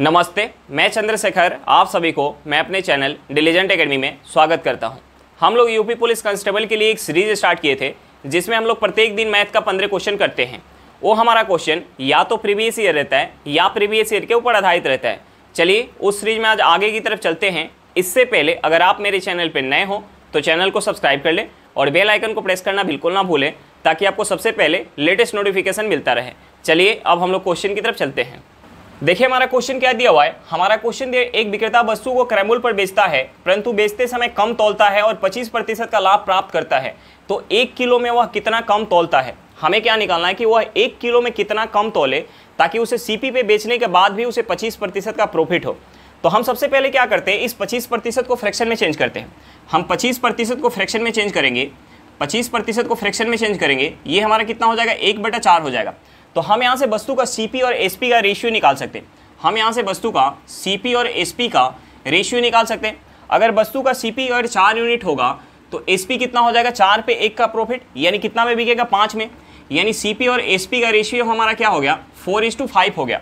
नमस्ते मैं चंद्रशेखर आप सभी को मैं अपने चैनल डिलीजेंट एकेडमी में स्वागत करता हूं हम लोग यूपी पुलिस कांस्टेबल के लिए एक सीरीज स्टार्ट किए थे जिसमें हम लोग प्रत्येक दिन मैथ का पंद्रह क्वेश्चन करते हैं वो हमारा क्वेश्चन या तो प्रीवियस ईयर रहता है या प्रीवियस ईयर के ऊपर आधारित रहता है चलिए उस सीरीज में आज आगे की तरफ चलते हैं इससे पहले अगर आप मेरे चैनल पर नए हों तो चैनल को सब्सक्राइब कर लें और बेल आइकन को प्रेस करना बिल्कुल ना भूलें ताकि आपको सबसे पहले लेटेस्ट नोटिफिकेशन मिलता रहे चलिए अब हम लोग क्वेश्चन की तरफ चलते हैं देखिए हमारा क्वेश्चन क्या दिया हुआ है हमारा क्वेश्चन दिया एक विक्रेता वस्तु को क्रैमुल पर बेचता है परंतु बेचते समय कम तोलता है और 25 प्रतिशत का लाभ प्राप्त करता है तो एक किलो में वह कितना कम तोलता है हमें क्या निकालना है कि वह एक किलो में कितना कम तोले ताकि उसे सीपी पे बेचने के बाद भी उसे पच्चीस प्रतिशत का प्रॉफिट हो तो हम सबसे पहले क्या करते हैं इस पच्चीस प्रतिशत को फ्रैक्शन में चेंज करते हैं हम पच्चीस प्रतिशत को फ्रैक्शन में चेंज करेंगे पच्चीस प्रतिशत को फ्रैक्शन में चेंज करेंगे ये हमारा कितना हो जाएगा एक बटा चार हो जाएगा तो हम यहाँ से वस्तु का सी और एस का रेशियो निकाल सकते हैं हम यहाँ से वस्तु का सी और एस का रेशियो निकाल सकते हैं अगर वस्तु का सी पी और चार यूनिट होगा तो एस कितना हो जाएगा चार पे एक का प्रॉफिट यानी कितना में बिकेगा पाँच में यानी सी और एस का रेशियो हमारा क्या हो गया फोर इज टू फाइव हो गया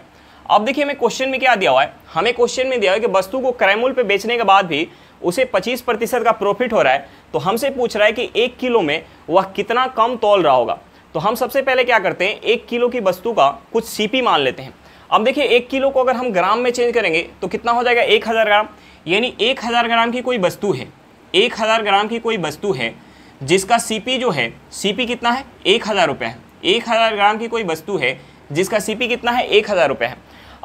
अब देखिए हमें क्वेश्चन में क्या दिया हुआ है हमें क्वेश्चन में दिया हुआ है कि वस्तु को क्रैमूल पे बेचने के बाद भी उसे पच्चीस प्रतिशत का प्रॉफिट हो रहा है तो हमसे पूछ रहा है कि एक किलो में वह कितना कम तोल रहा होगा तो हम सबसे पहले क्या करते हैं एक किलो की वस्तु का कुछ सी मान लेते हैं अब देखिए एक किलो को अगर हम ग्राम में चेंज करेंगे तो कितना हो जाएगा एक हज़ार ग्राम यानी एक हज़ार ग्राम की कोई वस्तु है एक हज़ार ग्राम की कोई वस्तु है जिसका सी जो है सी कितना है एक हज़ार रुपये है एक हज़ार ग्राम की कोई वस्तु है जिसका सी कितना है एक हज़ार रुपये है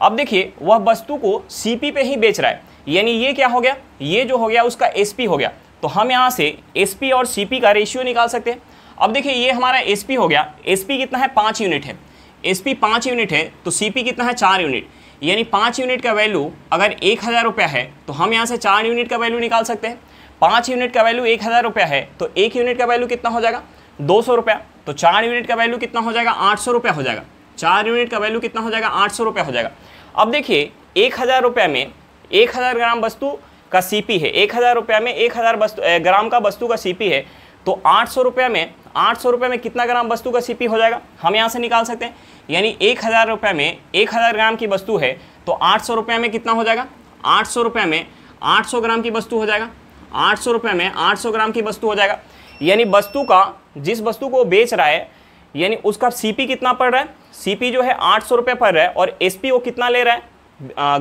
अब देखिए वह वस्तु को सी पे ही बेच रहा है यानी ये क्या हो गया ये जो हो गया उसका एस हो गया तो हम यहाँ से एस और सी का रेशियो निकाल सकते हैं अब देखिए ये हमारा एस हो गया एस कितना है पाँच यूनिट है एस पी पाँच यूनिट है तो सी कितना है चार यूनिट यानी पाँच यूनिट का वैल्यू अगर एक हज़ार रुपया है तो हम यहाँ से चार यूनिट का वैल्यू निकाल सकते हैं पाँच यूनिट का वैल्यू एक हज़ार रुपया है तो एक यूनिट का वैल्यू कितना हो जाएगा दो सौ रुपया तो चार यूनिट का वैल्यू कितना हो जाएगा आठ सौ रुपया हो जाएगा चार यूनिट का वैल्यू कितना हो जाएगा आठ सौ रुपया हो जाएगा अब देखिए एक हज़ार रुपये में एक हज़ार ग्राम वस्तु का सी है एक हज़ार रुपया में एक हज़ार ग्राम का वस्तु का सी है तो आठ सौ में आठ सौ रुपये में कितना ग्राम वस्तु का सीपी हो जाएगा हम यहाँ से निकाल सकते हैं यानी एक हज़ार रुपये में एक हज़ार ग्राम की वस्तु है तो आठ सौ रुपये में कितना हो जाएगा आठ सौ रुपये में आठ सौ ग्राम की वस्तु हो जाएगा आठ सौ रुपये में आठ सौ ग्राम की वस्तु हो जाएगा यानी वस्तु का जिस वस्तु को बेच रहा है यानी उसका सी कितना पड़ रहा है सी जो है आठ सौ रुपये पड़ रहा है और एस वो कितना ले रहा है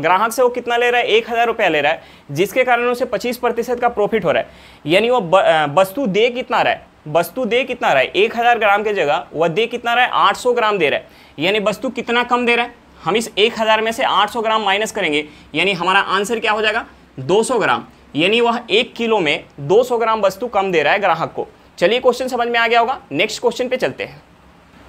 ग्राहक से वो कितना ले रहा है एक हज़ार रुपया ले रहा है जिसके कारण उसे पच्चीस प्रतिशत का प्रॉफिट हो रहा है यानी वो वस्तु दे कितना रहा है वस्तु दे कितना रहा है एक हज़ार ग्राम के जगह वह दे कितना रहा है आठ सौ ग्राम दे रहा है यानी वस्तु कितना कम दे रहा है हम इस एक हज़ार में से आठ सौ ग्राम माइनस करेंगे यानी हमारा आंसर क्या हो जाएगा दो सौ ग्राम यानी वह एक किलो में दो सौ ग्राम वस्तु कम दे रहा है ग्राहक को चलिए क्वेश्चन समझ में आ गया होगा नेक्स्ट क्वेश्चन पे चलते हैं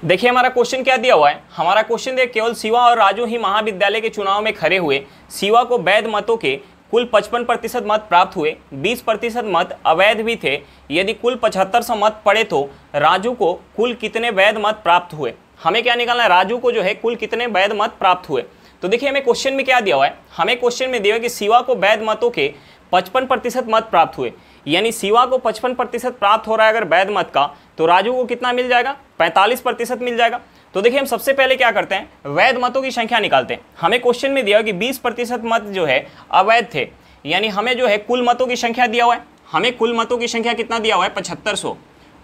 देखिए हमारा क्वेश्चन क्या दिया हुआ है हमारा क्वेश्चन है केवल सिवा और राजू ही महाविद्यालय के चुनाव में खड़े हुए सिवा को वैध मतों के कुल 55 प्रतिशत मत प्राप्त हुए 20 प्रतिशत मत अवैध भी थे यदि कुल पचहत्तर सौ मत पड़े तो राजू को कुल कितने वैध मत प्राप्त हुए हमें क्या निकालना है राजू को जो है कुल कितने वैध मत प्राप्त हुए तो देखिए हमें क्वेश्चन में क्या दिया हुआ है हमें क्वेश्चन में दिया है कि शिवा को वैध मतों के पचपन प्रतिशत मत प्राप्त हुए यानी शिवा को पचपन प्रतिशत प्राप्त हो रहा है अगर वैध मत का तो राजू को कितना मिल जाएगा पैंतालीस प्रतिशत मिल जाएगा तो देखिए हम सबसे पहले क्या करते हैं वैध मतों की संख्या निकालते हैं हमें क्वेश्चन में दिया कि 20 प्रतिशत मत जो है अवैध थे यानी हमें जो है कुल मतों की संख्या दिया हुआ है हमें कुल मतों की संख्या कितना दिया हुआ है पचहत्तर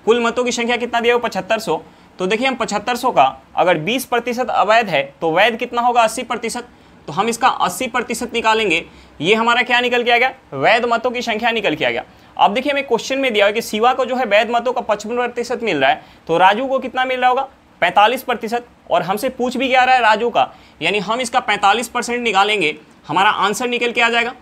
कुल मतों की संख्या कितना दिया हुआ है पचहत्तर तो देखिए हम पचहत्तर का अगर बीस प्रतिशत अवैध है तो वैध कितना होगा अस्सी प्रतिशत तो हम इसका अस्सी प्रतिशत निकालेंगे ये हमारा क्या निकल के आ गया वैध मतों की संख्या निकल के आ गया अब देखिए हमें क्वेश्चन में दिया है कि शिवा को जो है वैध मतों का पचपन प्रतिशत मिल रहा है तो राजू को कितना मिल रहा होगा पैंतालीस प्रतिशत और हमसे पूछ भी क्या रहा है राजू का यानी हम इसका पैंतालीस परसेंट निकालेंगे हमारा आंसर निकल के आ जाएगा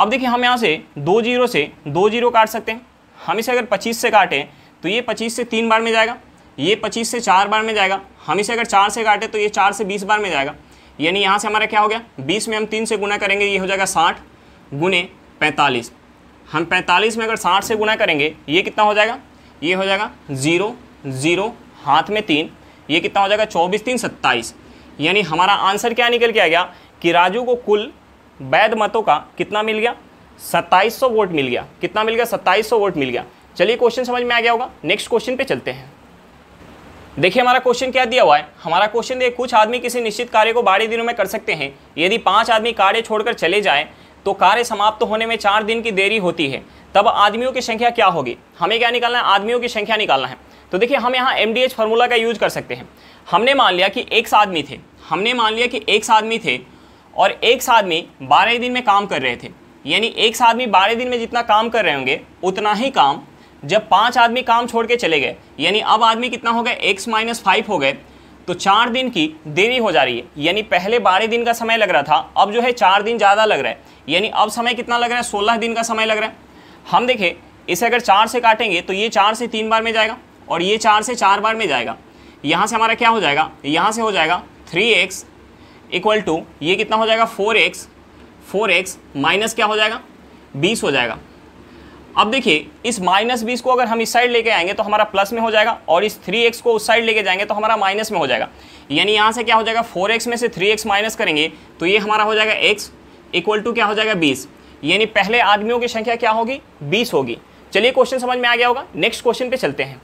अब देखिए हम यहाँ से दो जीरो से दो जीरो काट सकते हैं हम इसे अगर पच्चीस से काटें तो ये पच्चीस से तीन बार में जाएगा ये पच्चीस से चार बार में जाएगा हम इसे अगर चार से काटें तो ये चार से बीस बार में जाएगा यानी यहाँ से हमारा क्या हो गया बीस में हम तीन से गुना करेंगे ये हो जाएगा साठ गुने पैंतालीस हम पैंतालीस में अगर साठ से गुना करेंगे ये कितना हो जाएगा ये हो जाएगा ज़ीरो ज़ीरो हाथ में तीन ये कितना हो जाएगा चौबीस तीन सत्ताईस यानी हमारा आंसर क्या निकल के आ गया कि राजू को कुल वैध मतों का कितना मिल गया सत्ताईस वोट मिल गया कितना मिल गया सत्ताईस वोट मिल गया चलिए क्वेश्चन समझ में आ गया होगा नेक्स्ट क्वेश्चन पे चलते हैं देखिए हमारा क्वेश्चन क्या दिया हुआ है हमारा क्वेश्चन देखिए कुछ आदमी किसी निश्चित कार्य को बारह दिनों में कर सकते हैं यदि पाँच आदमी कार्य छोड़कर चले जाए तो कार्य समाप्त होने में चार दिन की देरी होती है तब आदमियों की संख्या क्या होगी हमें क्या निकालना है आदमियों की संख्या निकालना है तो देखिए हम यहाँ एम डी फार्मूला का यूज कर सकते हैं हमने मान लिया कि एक आदमी थे हमने मान लिया कि एक आदमी थे और एक आदमी बारह दिन में काम कर रहे थे यानी एक आदमी बारह दिन में जितना काम कर रहे होंगे उतना ही काम जब पांच आदमी काम छोड़ के चले गए यानी अब आदमी कितना हो गए x माइनस फाइव हो गए तो चार दिन की देरी हो जा रही है यानी पहले बारह दिन का समय लग रहा था अब जो है चार दिन ज़्यादा लग रहा है यानी अब समय कितना लग रहा है सोलह दिन का समय लग रहा है हम देखें इसे अगर चार से काटेंगे तो ये चार से तीन बार में जाएगा और ये चार से चार बार में जाएगा यहाँ से हमारा क्या हो जाएगा यहाँ से हो जाएगा थ्री एक्स इक्वल टू ये कितना हो जाएगा four X four X minus क्या हो जाएगा बीस हो जाएगा अब देखिए इस माइनस बीस को अगर हम इस साइड लेके आएंगे तो हमारा प्लस में हो जाएगा और इस थ्री एक्स को उस साइड लेके जाएंगे तो हमारा माइनस में हो जाएगा यानी यहाँ से क्या हो जाएगा फोर एक्स में से थ्री एक्स माइनस करेंगे तो ये हमारा हो जाएगा एक्स इक्वल टू क्या हो जाएगा बीस यानी पहले आदमियों की संख्या क्या होगी बीस होगी चलिए क्वेश्चन समझ में आ गया होगा नेक्स्ट क्वेश्चन पे चलते हैं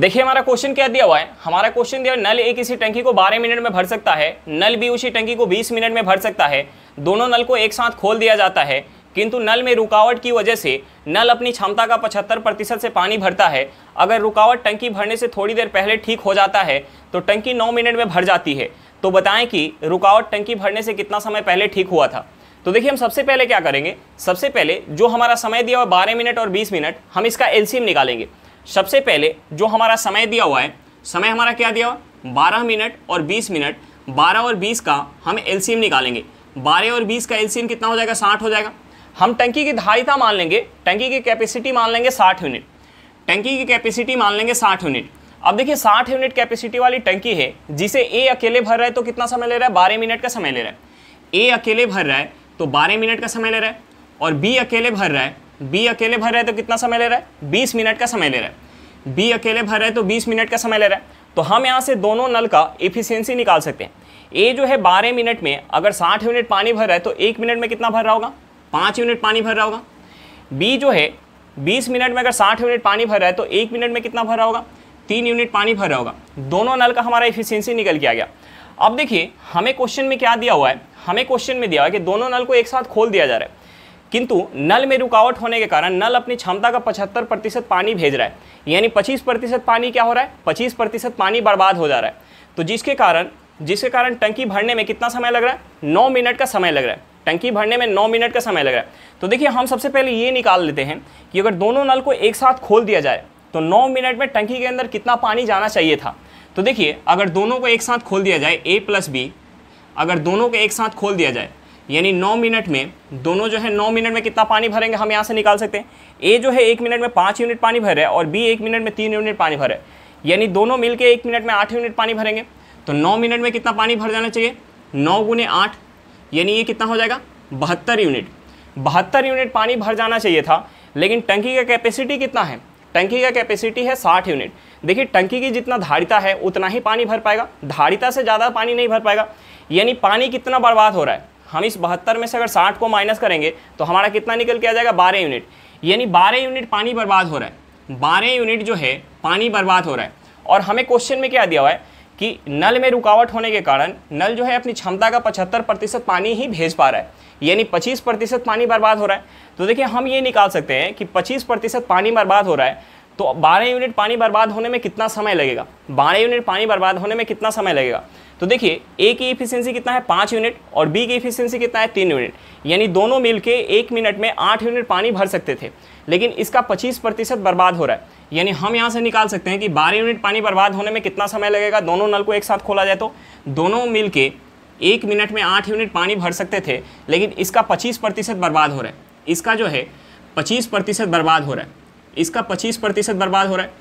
देखिए हमारा क्वेश्चन क्या दिया हुआ है हमारा क्वेश्चन दिया नल ए किसी टंकी को 12 मिनट में भर सकता है नल बी उसी टंकी को 20 मिनट में भर सकता है दोनों नल को एक साथ खोल दिया जाता है किंतु नल में रुकावट की वजह से नल अपनी क्षमता का 75 प्रतिशत से पानी भरता है अगर रुकावट टंकी भरने से थोड़ी देर पहले ठीक हो जाता है तो टंकी नौ मिनट में भर जाती है तो बताएं कि रुकावट टंकी भरने से कितना समय पहले ठीक हुआ था तो देखिए हम सबसे पहले क्या करेंगे सबसे पहले जो हमारा समय दिया हुआ बारह मिनट और बीस मिनट हम इसका एलसीएम निकालेंगे सबसे पहले जो हमारा समय दिया हुआ है समय हमारा क्या दिया हुआ बारह मिनट और बीस मिनट बारह और बीस का हम एलसीएम निकालेंगे बारह और बीस का एलसीएम कितना हो जाएगा साठ हो जाएगा हम टंकी की धारिता मान लेंगे टंकी की कैपेसिटी मान लेंगे साठ यूनिट टंकी की कैपेसिटी मान लेंगे साठ यूनिट अब देखिए साठ यूनिट कैपेसिटी वाली टंकी है जिसे ए अकेले भर रहा है तो कितना समय ले रहा है बारह मिनट का समय ले रहा है ए अकेले भर रहा है तो बारह मिनट का समय ले रहा है और बी अकेले भर रहा है बी अकेले भर रहे तो कितना समय ले रहा है बीस मिनट का समय ले रहा है बी अकेले भर रहे तो बीस मिनट का समय ले रहा है तो हम यहाँ से दोनों नल का एफिशियंसी निकाल सकते हैं ए जो है बारह मिनट में अगर साठ यूनिट पानी भर रहा है तो एक मिनट में कितना भर रहा होगा पाँच यूनिट पानी भर रहा होगा बी जो है बीस मिनट में अगर साठ यूनिट पानी भर रहा है तो एक मिनट में कितना भर रहा होगा तीन यूनिट पानी भर रहा होगा दोनों नल का हमारा एफिशियंसी निकल के आ गया अब देखिए हमें क्वेश्चन में क्या दिया हुआ है हमें क्वेश्चन में दिया हुआ है कि दोनों नल को एक साथ खोल दिया जा रहा है किंतु नल में रुकावट होने के कारण नल अपनी क्षमता का पचहत्तर प्रतिशत पानी भेज रहा है यानी पच्चीस प्रतिशत पानी क्या हो रहा है पच्चीस प्रतिशत पानी बर्बाद हो जा रहा है तो जिसके कारण जिसके कारण टंकी भरने में कितना समय लग रहा है नौ मिनट का समय लग रहा है टंकी भरने में नौ मिनट का समय लग रहा है तो देखिए हम सबसे पहले ये निकाल लेते हैं कि अगर दोनों नल को एक साथ खोल दिया जाए तो नौ मिनट में टंकी के अंदर कितना पानी जाना चाहिए था तो देखिए अगर दोनों को एक साथ खोल दिया जाए ए प्लस बी अगर दोनों को एक साथ खोल दिया जाए यानी नौ मिनट में दोनों जो है नौ मिनट में कितना पानी भरेंगे हम यहाँ से निकाल सकते हैं ए जो है एक मिनट में पाँच यूनिट पानी भर रहा है और बी एक मिनट में तीन यूनिट पानी भर है यानी दोनों मिलकर एक मिनट में आठ यूनिट पानी भरेंगे तो नौ मिनट में कितना पानी भर जाना चाहिए नौ गुने आठ यानी ये कितना हो जाएगा बहत्तर यूनिट बहत्तर यूनिट पानी भर जाना चाहिए था लेकिन टंकी का कैपेसिटी कितना है टंकी का कैपेसिटी है साठ यूनिट देखिए टंकी की जितना धारिता है उतना ही पानी भर पाएगा धारिता से ज़्यादा पानी नहीं भर पाएगा यानी पानी कितना बर्बाद हो रहा है हम इस बहत्तर में से अगर साठ को माइनस करेंगे तो हमारा कितना निकल के आ जाएगा बारह यूनिट यानी बारह यूनिट पानी बर्बाद हो रहा है बारह यूनिट जो है पानी बर्बाद हो रहा है और हमें क्वेश्चन में क्या दिया हुआ है कि नल में रुकावट होने के कारण नल जो है अपनी क्षमता का पचहत्तर प्रतिशत पानी ही भेज पा रहा है यानी पच्चीस प्रतिशत पानी बर्बाद हो रहा है तो देखिए हम ये निकाल सकते हैं कि पच्चीस प्रतिशत पानी बर्बाद हो रहा है तो बारह यूनिट पानी बर्बाद होने में कितना समय लगेगा बारह यूनिट पानी बर्बाद होने में कितना समय लगेगा तो देखिए ए की इफिशियंसी कितना है पाँच यूनिट और बी की इफिशियंसी कितना है तीन यूनिट यानी दोनों मिलके एक मिनट में आठ यूनिट पानी भर सकते थे लेकिन इसका पच्चीस प्रतिशत बर्बाद हो रहा है यानी हम यहाँ से निकाल सकते हैं कि बारह यूनिट पानी बर्बाद होने में कितना समय लगेगा दोनों नल को एक साथ खोला जाए तो दोनों मिल एक मिनट में आठ यूनिट पानी भर सकते थे लेकिन इसका पच्चीस प्रतिशत बर्बाद हो रहा है इसका जो है पच्चीस प्रतिशत बर्बाद हो रहा है इसका पच्चीस प्रतिशत बर्बाद हो रहा है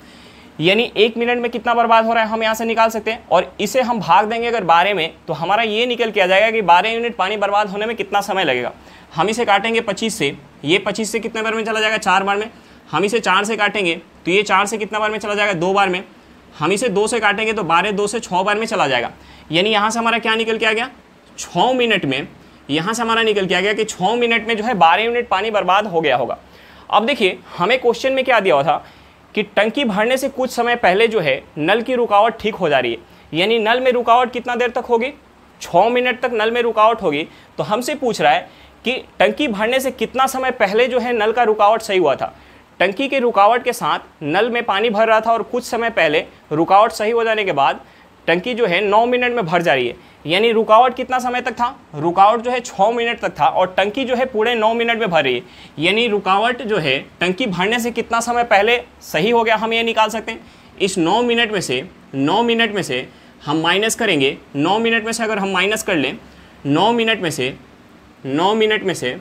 यानी एक मिनट में कितना बर्बाद हो रहा है हम यहाँ से निकाल सकते हैं और इसे हम भाग देंगे अगर बारह में तो हमारा ये निकल किया जाएगा कि बारह यूनिट पानी बर्बाद होने में कितना समय लगेगा हम इसे काटेंगे पच्चीस से ये पच्चीस से कितने बार में चला जाएगा चार बार में हम इसे चार से काटेंगे तो ये चार से कितना बार में चला जाएगा दो बार में हम इसे दो से काटेंगे तो बारह दो से छः बार में चला जाएगा यानी यहाँ से हमारा क्या निकल के आ गया छः मिनट में यहाँ से हमारा निकल के आ गया कि छः मिनट में जो है बारह यूनिट पानी बर्बाद हो गया होगा अब देखिए हमें क्वेश्चन में क्या दिया हुआ था कि टंकी भरने से कुछ समय पहले जो है नल की रुकावट ठीक हो जा रही है यानी नल में रुकावट कितना देर तक होगी छः मिनट तक नल में रुकावट होगी तो हमसे पूछ रहा है कि टंकी भरने से कितना समय पहले जो है नल का रुकावट सही हुआ था टंकी के रुकावट के साथ नल में पानी भर रहा था और कुछ समय पहले रुकावट सही हो जाने के बाद टंकी जो है नौ मिनट में भर जा रही है यानी रुकावट कितना समय तक था रुकावट जो है छः मिनट तक था और टंकी जो है पूरे नौ मिनट में भर रही है यानी रुकावट जो है टंकी भरने से कितना समय पहले सही हो गया हम ये निकाल सकते हैं इस नौ मिनट में से नौ मिनट में से हम माइनस करेंगे नौ मिनट में से अगर हम माइनस कर लें नौ मिनट में से नौ मिनट में से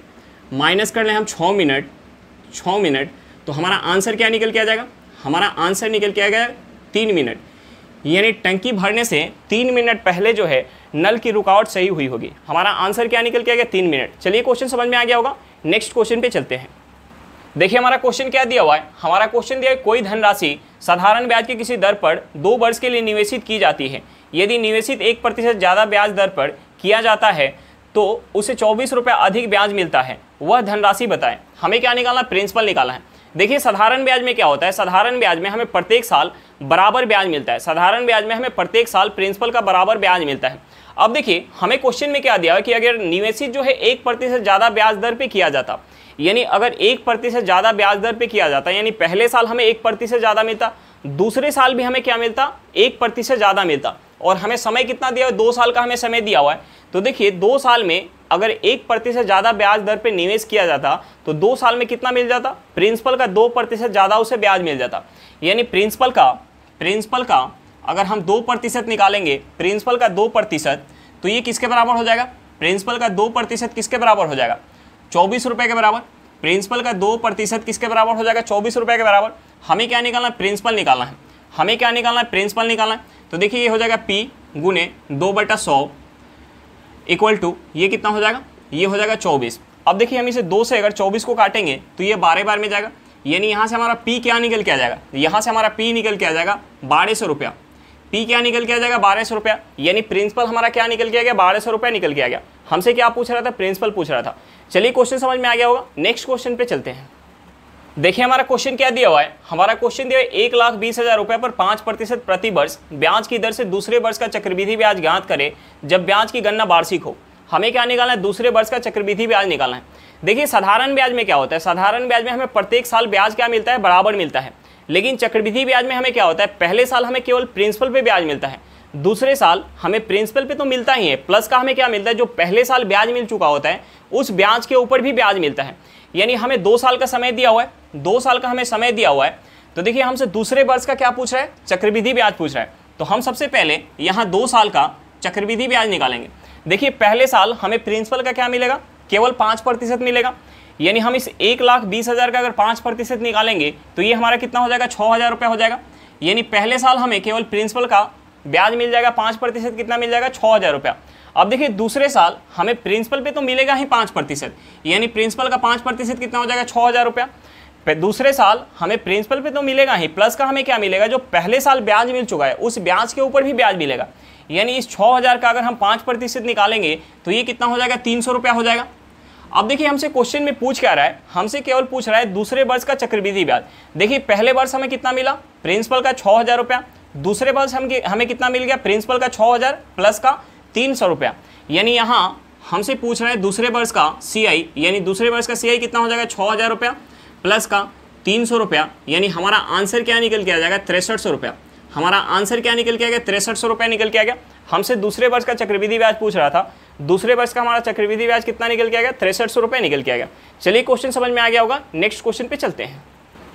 माइनस कर लें हम छः मिनट छः मिनट तो हमारा आंसर क्या निकल के आ जाएगा हमारा आंसर निकल के आ गया तीन मिनट यानी टंकी भरने से तीन मिनट पहले जो है नल की रुकावट सही हुई होगी हमारा आंसर क्या निकल के आ गया तीन मिनट चलिए क्वेश्चन समझ में आ गया होगा नेक्स्ट क्वेश्चन पे चलते हैं देखिए हमारा क्वेश्चन क्या दिया हुआ है हमारा क्वेश्चन दिया है कोई धनराशि साधारण ब्याज के किसी दर पर दो वर्ष के लिए निवेशित की जाती है यदि निवेशित एक प्रतिशत ज़्यादा ब्याज दर पर किया जाता है तो उसे चौबीस रुपये अधिक ब्याज मिलता है वह धनराशि बताएं हमें क्या निकालना है प्रिंसिपल निकालना है देखिए साधारण ब्याज में क्या होता है साधारण ब्याज में हमें प्रत्येक साल बराबर ब्याज मिलता है साधारण ब्याज में हमें प्रत्येक साल प्रिंसिपल का बराबर ब्याज मिलता है अब देखिए हमें क्वेश्चन में क्या दिया है कि अगर निवेशित जो है एक प्रतिशत ज़्यादा ब्याज दर पे किया जाता यानी अगर एक प्रतिशत ज़्यादा ब्याज दर पे किया जाता यानी पहले साल हमें एक प्रतिशत ज़्यादा मिलता दूसरे साल भी हमें क्या मिलता एक प्रतिशत ज़्यादा मिलता और हमें समय कितना दिया हुआ है दो साल का हमें समय दिया हुआ है तो देखिए दो साल में अगर एक प्रतिशत ज़्यादा ब्याज दर पे निवेश किया जाता तो दो साल में कितना मिल जाता प्रिंसिपल का दो प्रतिशत ज़्यादा उसे ब्याज मिल जाता यानी प्रिंसिपल का प्रिंसिपल का अगर हम दो प्रतिशत निकालेंगे प्रिंसिपल का दो प्रतिशत तो ये किसके बराबर हो जाएगा प्रिंसिपल का दो प्रतिशत किसके बराबर हो जाएगा चौबीस रुपये के बराबर प्रिंसिपल का दो प्रतिशत किसके बराबर हो जाएगा चौबीस रुपये के बराबर हमें क्या निकालना है प्रिंसिपल निकालना है हमें क्या निकालना है प्रिंसिपल निकालना है तो देखिए ये हो जाएगा पी गुने दो बटा सौ इक्वल टू ये कितना हो जाएगा ये हो जाएगा चौबीस अब देखिए हम इसे दो से अगर चौबीस को काटेंगे तो ये बारह बार में जाएगा यानी यहाँ से हमारा पी क्या निकल के आ जाएगा यहाँ से हमारा पी निकल के आ जाएगा बारह सौ रुपया पी क्या निकल के आ जाएगा बारह सौ रुपया यानी प्रिंसिपल हमारा क्या निकल के आ गया बारह सौ रुपया निकल के आ गया हमसे क्या पूछ रहा था प्रिंसिपल पूछ रहा था चलिए क्वेश्चन समझ में आ गया होगा नेक्स्ट क्वेश्चन पे चलते हैं देखिए हमारा क्वेश्चन क्या दिया हुआ है हमारा क्वेश्चन दिया है एक लाख बीस हजार रुपये पर पाँच प्रतिशत प्रति वर्ष ब्याज की दर से दूसरे वर्ष का चक्रवृद्धि ब्याज ज्ञात करें जब ब्याज की गणना वार्षिक हो हमें क्या निकालना है दूसरे वर्ष का चक्रवृद्धि ब्याज निकालना है देखिए साधारण ब्याज में क्या होता है साधारण ब्याज में हमें प्रत्येक साल ब्याज क्या मिलता है बराबर मिलता है लेकिन चक्रवृद्धि ब्याज में हमें क्या होता है पहले साल हमें केवल प्रिंसिपल पे ब्याज मिलता है दूसरे साल हमें प्रिंसिपल पे तो मिलता ही है प्लस का हमें क्या मिलता है जो पहले साल ब्याज मिल चुका होता है उस ब्याज के ऊपर भी ब्याज मिलता है यानी हमें दो साल का समय दिया हुआ है दो साल का हमें समय दिया हुआ है तो देखिए हमसे दूसरे वर्ष का क्या पूछ रहा है चक्रविधि ब्याज पूछ रहा है तो हम सबसे पहले यहाँ दो साल का चक्रविधि ब्याज निकालेंगे देखिए पहले साल हमें प्रिंसिपल का क्या मिलेगा केवल पाँच प्रतिशत मिलेगा यानी हम इस एक लाख बीस हज़ार का अगर पाँच प्रतिशत निकालेंगे तो ये हमारा कितना हो जाएगा छः हज़ार रुपये हो जाएगा यानी पहले साल हमें केवल प्रिंसिपल का ब्याज मिल जाएगा पाँच प्रतिशत कितना मिल जाएगा छः हज़ार रुपया अब देखिए दूसरे साल हमें प्रिंसिपल पे तो मिलेगा ही पाँच प्रतिशत यानी प्रिंसिपल का पाँच प्रतिशत कितना हो जाएगा छः हज़ार रुपया दूसरे साल हमें प्रिंसिपल पे तो मिलेगा ही प्लस का हमें क्या मिलेगा जो पहले साल ब्याज मिल चुका है उस ब्याज के ऊपर भी ब्याज मिलेगा यानी इस छः हज़ार का अगर हम पाँच प्रतिशत निकालेंगे तो ये कितना हो जाएगा तीन सौ रुपया हो जाएगा अब देखिए हमसे क्वेश्चन में पूछ क्या रहा है हमसे केवल पूछ रहा है दूसरे वर्ष का चक्रवृद्धि ब्याज देखिए पहले वर्ष हमें कितना मिला प्रिंसिपल का छः हज़ार रुपया दूसरे वर्ष हम हमें कितना मिल गया प्रिंसिपल का छः हज़ार प्लस का तीन सौ रुपया यानी यहाँ हमसे पूछ रहे हैं दूसरे वर्ष का आई यानी दूसरे वर्ष का आई कितना हो जाएगा छः हज़ार रुपया प्लस का तीन सौ रुपया यानी हमारा आंसर क्या निकल के आ जाएगा तिरसठ सौ रुपया हमारा आंसर क्या निकल के आ गया तिरसठ सौ रुपया निकल के आ गया हमसे दूसरे वर्ष का चक्रविधि ब्याज पूछ रहा था दूसरे वर्ष का हमारा चक्रविधि ब्याज कितना निकल के आ गया तिरसठ सौ रुपया निकल के आ गया चलिए क्वेश्चन समझ में आ गया होगा नेक्स्ट क्वेश्चन पे चलते हैं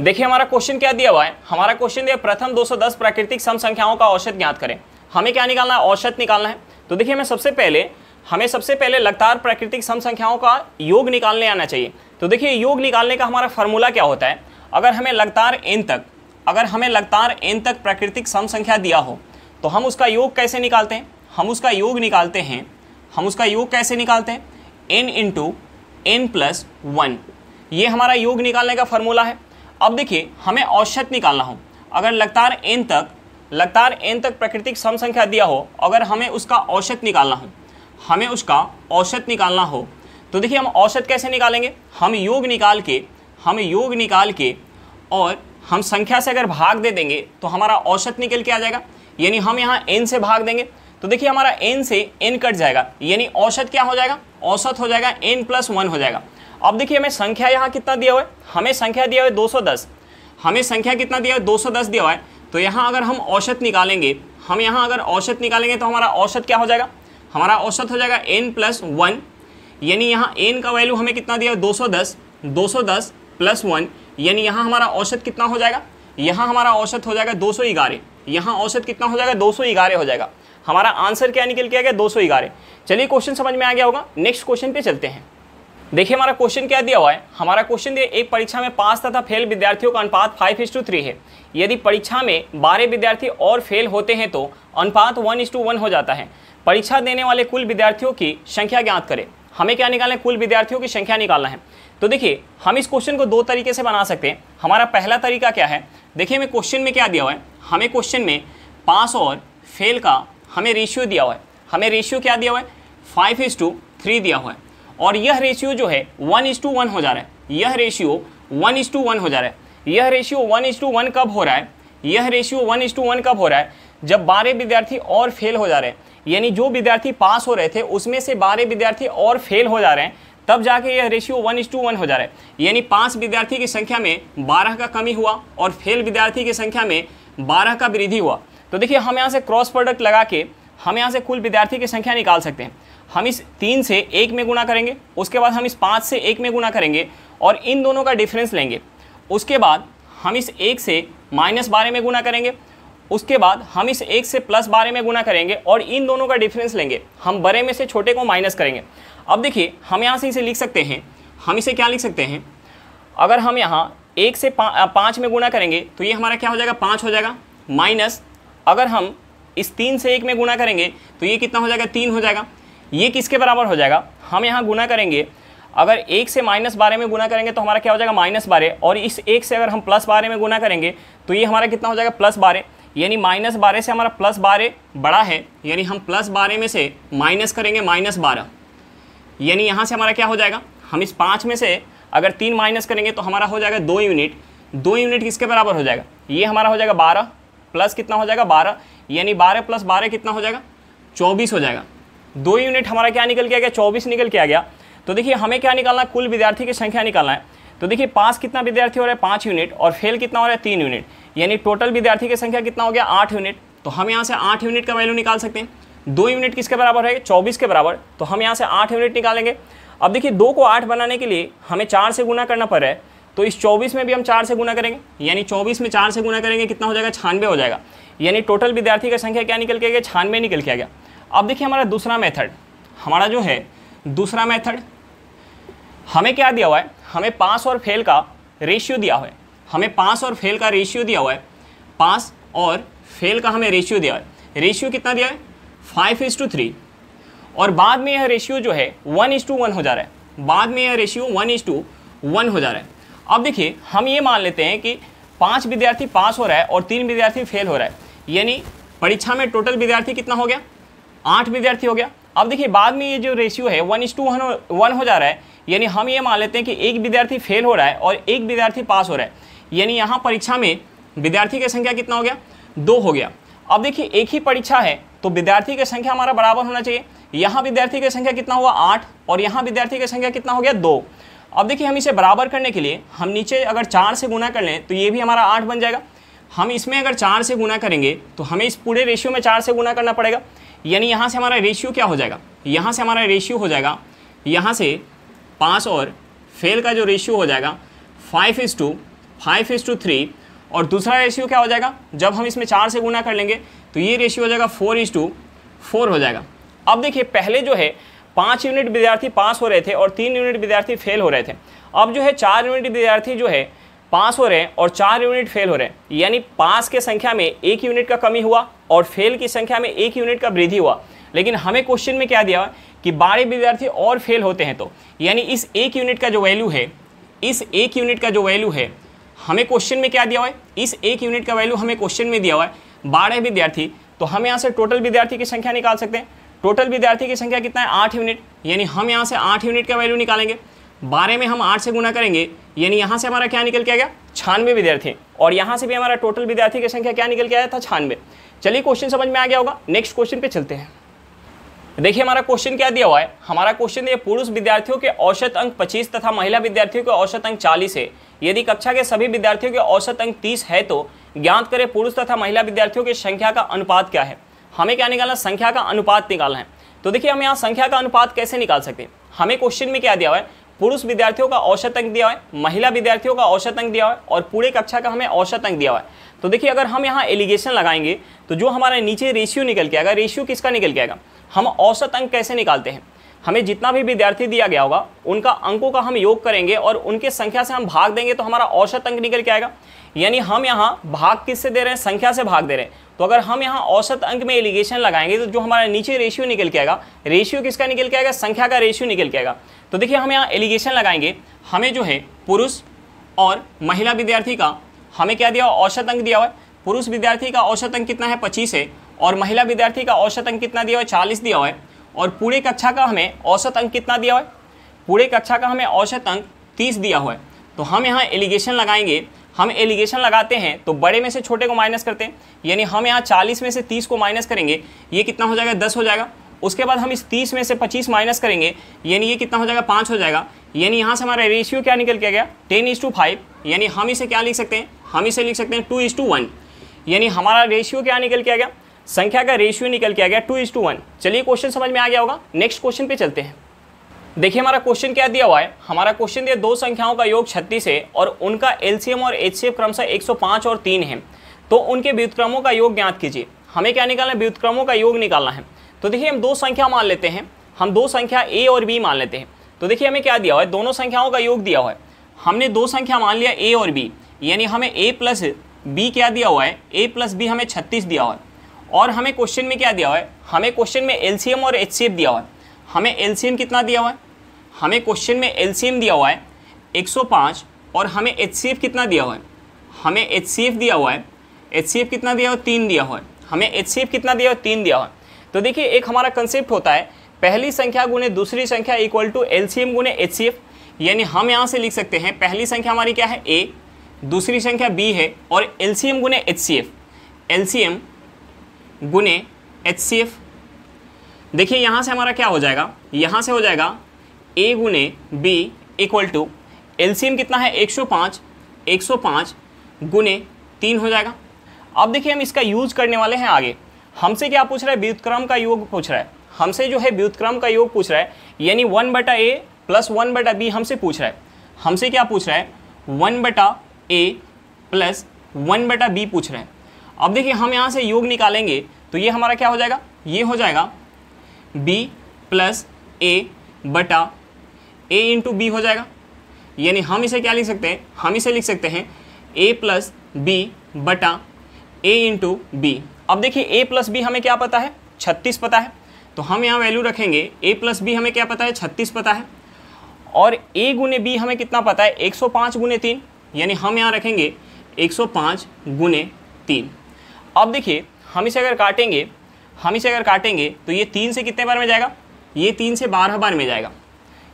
देखिए हमारा क्वेश्चन क्या दिया हुआ है हमारा क्वेश्चन दिया प्रथम 210 प्राकृतिक सम संख्याओं का औसत ज्ञात करें हमें क्या निकालना है औसत निकालना है तो देखिए हमें सबसे पहले हमें सबसे पहले लगातार प्राकृतिक सम संख्याओं का योग निकालने आना चाहिए तो देखिए योग निकालने का हमारा फार्मूला क्या होता है अगर हमें लगातार एन तक अगर हमें लगातार एन तक प्राकृतिक सम संख्या दिया हो तो हम उसका योग कैसे निकालते हैं हम उसका योग निकालते हैं हम उसका योग कैसे निकालते हैं N into N plus one ये हमारा योग निकालने का फॉर्मूला है अब देखिए हमें औसत निकालना हो अगर लगातार एन तक लगातार एन तक प्राकृतिक सम संख्या दिया हो अगर हमें उसका औसत निकालना हो हमें उसका औसत निकालना हो तो देखिए हम औसत कैसे निकालेंगे हम योग निकाल के हम योग निकाल के और हम संख्या से अगर भाग दे देंगे तो हमारा औसत निकल के आ जाएगा यानी हम यहाँ एन से भाग देंगे तो देखिए हमारा एन से एन कट जाएगा यानी औसत क्या हो जाएगा औसत हो जाएगा एन प्लस वन हो जाएगा अब देखिए हमें संख्या यहाँ कितना दिया हुआ है हमें संख्या दिया हुआ है 210 हमें संख्या कितना दिया हुआ है 210 दिया हुआ है तो यहाँ अगर हम औसत निकालेंगे हम यहाँ अगर औसत निकालेंगे तो हमारा औसत क्या हो जाएगा हमारा औसत हो जाएगा एन प्लस वन यानी यहाँ एन का वैल्यू हमें कितना दिया दो सौ दस दो सौ दस प्लस वन यानी यहाँ हमारा औसत कितना हो जाएगा यहाँ हमारा औसत हो जाएगा दो सौ ग्यारह यहाँ औसत कितना हो जाएगा दो सौ ग्यारह हो जाएगा हमारा आंसर क्या निकल के आ गया दो सौ ग्यारह चलिए क्वेश्चन समझ में आ गया होगा नेक्स्ट क्वेश्चन पे चलते हैं देखिए हमारा क्वेश्चन क्या दिया हुआ है हमारा क्वेश्चन दिया एक परीक्षा में पास तथा फेल विद्यार्थियों का अनुपात फाइव इज टू थ्री है यदि परीक्षा में बारह विद्यार्थी और फेल होते हैं तो अनुपात वन इज टू वन हो जाता है परीक्षा देने वाले कुल विद्यार्थियों की संख्या ज्ञात करें हमें क्या निकालना है कुल विद्यार्थियों की संख्या निकालना है तो देखिए हम इस क्वेश्चन को दो तरीके से बना सकते हैं हमारा पहला तरीका क्या है देखिए हमें क्वेश्चन में क्या दिया हुआ है हमें क्वेश्चन में पास और फेल का हमें रेशियो दिया हुआ है हमें रेशियो क्या दिया हुआ है फाइव इज टू थ्री दिया हुआ है और यह रेशियो जो है वन इज टू वन हो जा रहा है यह ratio one is to one हो जा रहा है यह ratio one is to one कब हो रहा है यह ratio one is to one कब हो रहा है जब बारह विद्यार्थी और फेल हो जा रहे हैं यानी जो विद्यार्थी पास हो रहे थे उसमें से बारह विद्यार्थी और फेल हो जा रहे हैं तब जाके यह ratio one is to one हो जा रहा है यानी पाँच विद्यार्थी की संख्या में बारह का कमी हुआ और फेल विद्यार्थी की संख्या में बारह का वृद्धि हुआ तो देखिए हम यहाँ से क्रॉस प्रोडक्ट लगा के हम यहाँ से कुल विद्यार्थी की संख्या निकाल सकते हैं हम इस तीन से एक में गुणा करेंगे उसके बाद हम इस पाँच से एक में गुणा करेंगे और इन दोनों का डिफरेंस लेंगे उसके बाद हम इस एक से माइनस बारह में गुना करेंगे उसके बाद हम इस एक से प्लस बारह में गुना करेंगे और इन दोनों का डिफरेंस लेंगे हम बड़े में से छोटे को माइनस करेंगे अब देखिए हम यहाँ से इसे लिख सकते हैं हम इसे क्या लिख सकते हैं अगर हम यहाँ एक से पा, पाँच में गुणा करेंगे तो ये हमारा क्या हो जाएगा पाँच हो जाएगा माइनस अगर हम इस तीन से एक में गुणा करेंगे तो ये कितना हो जाएगा तीन हो जाएगा ये किसके बराबर हो जाएगा हम यहाँ गुना करेंगे अगर एक से माइनस बारह में गुना करेंगे तो हमारा क्या हो जाएगा माइनस बारह और इस एक से अगर हम प्लस बारह में गुना करेंगे तो ये हमारा कितना हो जाएगा प्लस बारह यानी माइनस बारह से हमारा प्लस बारह बड़ा है यानी हम प्लस बारह में से माइनस करेंगे माइनस बारह यानी यहाँ से हमारा क्या हो जाएगा हम इस पाँच में से अगर तीन माइनस करेंगे तो हमारा हो जाएगा दो यूनिट दो यूनिट किसके बराबर हो जाएगा ये हमारा हो जाएगा बारह प्लस कितना हो जाएगा बारह यानी बारह प्लस बारह कितना हो जाएगा चौबीस हो जाएगा दो यूनिट हमारा क्या निकल के आ गया चौबीस निकल के आ गया तो देखिए हमें क्या निकालना है कुल विद्यार्थी की संख्या निकालना है तो देखिए पास कितना विद्यार्थी हो रहा है पाँच यूनिट और फेल कितना हो रहा है तीन यूनिट यानी टोटल विद्यार्थी की संख्या कितना हो गया आठ यूनिट तो हम यहाँ से आठ यूनिट का वैल्यू निकाल सकते हैं दो यूनिट किसके बराबर है चौबीस के बराबर तो हम यहाँ से आठ यूनिट निकालेंगे अब देखिए दो को आठ बनाने के लिए हमें चार से गुना करना पड़ रहा है तो इस चौबीस में भी हम चार से गुना करेंगे यानी चौबीस में चार से गुना करेंगे कितना हो जाएगा छानवे हो जाएगा यानी टोटल विद्यार्थी का संख्या क्या निकल के गया छानवे निकल के आ गया अब देखिए हमारा दूसरा मेथड हमारा जो है दूसरा मेथड हमें क्या दिया हुआ है हमें पास और फेल का रेशियो दिया हुआ है हमें पास और फेल का रेशियो दिया हुआ है पास और फेल का हमें रेशियो दिया है रेशियो कितना दिया है फाइव इज टू थ्री और बाद में यह रेशियो जो है वन इज टू वन हो जा रहा है बाद में यह ratio one is to one हो जा रहा है अब देखिए हम ये मान लेते हैं कि पाँच विद्यार्थी पास हो रहा है और तीन विद्यार्थी फेल हो रहा है यानी परीक्षा में टोटल विद्यार्थी कितना हो गया आठ विद्यार्थी हो गया अब देखिए बाद में ये जो रेशियो है one is to one one हो जा रहा है यानी हम ये मान लेते हैं कि एक विद्यार्थी फेल हो रहा है और एक विद्यार्थी पास हो रहा है यानी यहाँ परीक्षा में विद्यार्थी की संख्या कितना हो गया दो हो गया अब देखिए एक ही परीक्षा है तो विद्यार्थी की संख्या हमारा बराबर होना चाहिए यहाँ विद्यार्थी की संख्या कितना हुआ आठ और यहाँ विद्यार्थी की संख्या कितना हो गया दो अब देखिए हम इसे बराबर करने के लिए हम नीचे अगर चार से गुना कर लें तो ये भी हमारा आठ बन जाएगा हम इसमें अगर चार से गुना करेंगे तो हमें इस पूरे रेशियो में चार से गुना करना पड़ेगा यानी यहाँ से हमारा रेशियो क्या हो जाएगा यहाँ से हमारा रेशियो हो जाएगा यहाँ से पास और फेल का जो रेशियो हो जाएगा five is to five is to three और दूसरा रेशियो क्या हो जाएगा जब हम इसमें चार से गुना कर लेंगे तो ये रेशियो हो जाएगा फोर इज़ टू फोर हो जाएगा अब देखिए पहले जो है पाँच यूनिट विद्यार्थी पास हो रहे थे और तीन यूनिट विद्यार्थी फेल हो रहे थे अब जो है चार यूनिट विद्यार्थी जो है पास हो रहे हैं और चार यूनिट फेल हो रहे हैं यानी पास के संख्या में एक यूनिट का कमी हुआ और फेल की संख्या में एक यूनिट का वृद्धि हुआ लेकिन हमें क्वेश्चन में क्या दिया कि बारह विद्यार्थी और फेल होते हैं तो यानी इस एक यूनिट का जो वैल्यू है इस एक यूनिट का जो वैल्यू है हमें क्वेश्चन में क्या दिया हुआ है इस एक यूनिट का वैल्यू हमें क्वेश्चन में दिया हुआ है बारह विद्यार्थी तो हम यहाँ से टोटल विद्यार्थी की संख्या निकाल सकते हैं टोटल विद्यार्थी की संख्या कितना है आठ यूनिट यानी हम यहाँ से आठ यूनिट का वैल्यू निकालेंगे बारह में हम आठ से गुना करेंगे यानी यहाँ से हमारा क्या निकल के आ गया छानवे विद्यार्थी और यहाँ से भी हमारा टोटल विद्यार्थी की संख्या क्या निकल के आया था छानवे चलिए क्वेश्चन समझ में आ गया होगा नेक्स्ट क्वेश्चन पे चलते हैं देखिए हमारा क्वेश्चन क्या दिया हुआ है हमारा क्वेश्चन ये पुरुष विद्यार्थियों के औसत अंक 25 तथा महिला विद्यार्थियों के औसत अंक 40 है यदि कक्षा के सभी विद्यार्थियों के औसत अंक 30 है तो ज्ञात करें पुरुष तथा महिला विद्यार्थियों की संख्या का अनुपात क्या है हमें क्या निकालना संख्या का अनुपात निकालना है तो देखिए हम यहाँ संख्या का अनुपात कैसे निकाल सकते हैं हमें क्वेश्चन में क्या दिया हुआ है पुरुष विद्यार्थियों का औसत अंक दिया हुआ है महिला विद्यार्थियों का औसत अंक दिया हुआ है और पूरे कक्षा का हमें औसत अंक दिया हुआ है तो देखिए अगर हम यहाँ एलिगेशन लगाएंगे तो जो हमारे नीचे रेशियो निकल के आएगा रेशियो किसका निकल के आएगा हम औसत अंक कैसे निकालते हैं हमें जितना भी विद्यार्थी दिया गया होगा उनका अंकों का हम योग करेंगे और उनके संख्या से हम भाग देंगे तो हमारा औसत अंक निकल के आएगा यानी हम यहाँ भाग किससे दे रहे हैं संख्या से भाग दे रहे हैं तो अगर हम यहाँ औसत अंक में एलिगेशन लगाएंगे तो जो हमारा नीचे रेशियो निकल के आएगा रेशियो किसका निकल के आएगा संख्या का रेशियो निकल के आएगा तो देखिए हम यहाँ एलिगेशन लगाएंगे हमें जो है पुरुष और महिला विद्यार्थी का हमें क्या दिया हुआ औसत अंक दिया हुआ है पुरुष विद्यार्थी का औसत अंक कितना है पच्चीस है और महिला विद्यार्थी का औसत अंक कितना दिया हुआ है चालीस दिया हुआ है और पूरे कक्षा का हमें औसत अंक कितना दिया हुआ है पूरे कक्षा का हमें औसत अंक तीस दिया हुआ है तो हम यहाँ एलिगेशन लगाएंगे हम एलिगेशन लगाते हैं तो बड़े में से छोटे को माइनस करते हैं यानी हम यहाँ चालीस में से तीस को माइनस करेंगे ये कितना हो जाएगा दस हो जाएगा उसके बाद हम इस तीस में से पच्चीस माइनस करेंगे यानी ये कितना हो जाएगा पाँच हो जाएगा यानी यहाँ से हमारा रेशियो क्या निकल के गया टेन इज टू फाइव यानी हम इसे क्या लिख सकते हैं हम इसे लिख सकते हैं टू इज टू वन यानी हमारा रेशियो क्या निकल के आ गया संख्या का रेशियो निकल के आ गया टू इज टू वन चलिए क्वेश्चन समझ में आ गया होगा नेक्स्ट क्वेश्चन पे चलते हैं देखिए हमारा क्वेश्चन क्या दिया हुआ है हमारा क्वेश्चन दिया दो संख्याओं का योग छत्तीस है और उनका एलसीएम और एफ क्रमशः 105 और 3 है तो उनके व्युतक्रमों का योग ज्ञात कीजिए हमें क्या निकालना है व्युतक्रमों का योग निकालना है तो देखिए हम दो संख्या मान लेते हैं हम दो संख्या ए और बी मान लेते हैं तो देखिए हमें क्या दिया हुआ है दोनों संख्याओं का योग दिया हुआ है हमने दो संख्या मान लिया ए और बी यानी हमें ए प्लस बी क्या दिया हुआ है ए प्लस बी हमें छत्तीस दिया हुआ है और हमें क्वेश्चन में क्या दिया हुआ है हमें क्वेश्चन में एलसीएम और एच दिया हुआ है हमें एलसीएम कितना दिया हुआ है हमें क्वेश्चन में एलसीएम दिया हुआ है 105 और हमें एचसीएफ कितना दिया हुआ है हमें एचसीएफ दिया हुआ है एचसीएफ कितना दिया हुआ है तीन दिया हुआ है हमें एचसीएफ कितना दिया हुआ है तीन दिया हुआ है तो देखिए एक हमारा कंसेप्ट होता है पहली संख्या गुने दूसरी संख्या equal to L C M गुने एच सी एफ यानी हम यहाँ से लिख सकते हैं पहली संख्या हमारी क्या है ए दूसरी संख्या बी है और एल सी एम गुने H C F L C M गुने एच सी एफ देखिए यहाँ से हमारा क्या हो जाएगा यहाँ से हो जाएगा ए गुने बी इक्वल टू एलसीएम कितना है 105 105 गुने तीन हो जाएगा अब देखिए हम इसका यूज करने वाले हैं आगे हमसे क्या पूछ रहा है व्युतक्रम का योग पूछ रहा है हमसे जो है व्युतक्रम का योग पूछ रहा है यानी वन बटा ए प्लस वन बटा बी हमसे पूछ रहा है हमसे क्या पूछ रहा है वन बटा ए प्लस वन बटा बी पूछ रहे हैं अब देखिए हम यहाँ से योग निकालेंगे तो ये हमारा क्या हो जाएगा ये हो जाएगा बी प्लस ए बटा ए इंटू बी हो जाएगा यानी हम इसे क्या लिख सकते हैं हम इसे लिख सकते हैं ए प्लस बी बटा ए इंटू बी अब देखिए ए प्लस बी हमें क्या पता है छत्तीस पता है तो हम यहाँ वैल्यू रखेंगे ए प्लस बी हमें क्या पता है छत्तीस पता है और ए गुने बी हमें कितना पता है एक सौ पाँच गुने तीन यानी हम यहाँ रखेंगे एक सौ पाँच गुने तीन अब देखिए हम इसे अगर काटेंगे हम इसे अगर काटेंगे तो ये तीन से कितने बार में जाएगा ये तीन से बारह बार में जाएगा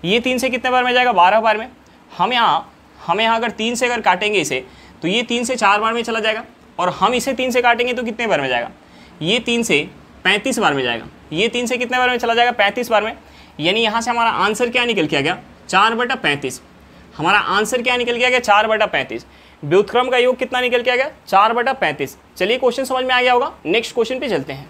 ये तीन से कितने बार में जाएगा बारह बार में हम यहाँ हम यहाँ अगर तीन से अगर काटेंगे इसे तो ये तीन से चार बार में चला जाएगा और हम इसे तीन से काटेंगे तो कितने बार में जाएगा ये तीन से पैंतीस बार में जाएगा ये तीन से कितने बार में चला जाएगा पैंतीस बार में यानी यहाँ से हमारा आंसर क्या निकल किया गया चार बटा पैंतीस हमारा आंसर क्या निकल किया गया चार बटा पैंतीस व्युत्क्रम का योग कितना निकल के आ गया चार बटा पैंतीस चलिए क्वेश्चन समझ में आ गया होगा नेक्स्ट क्वेश्चन पे चलते हैं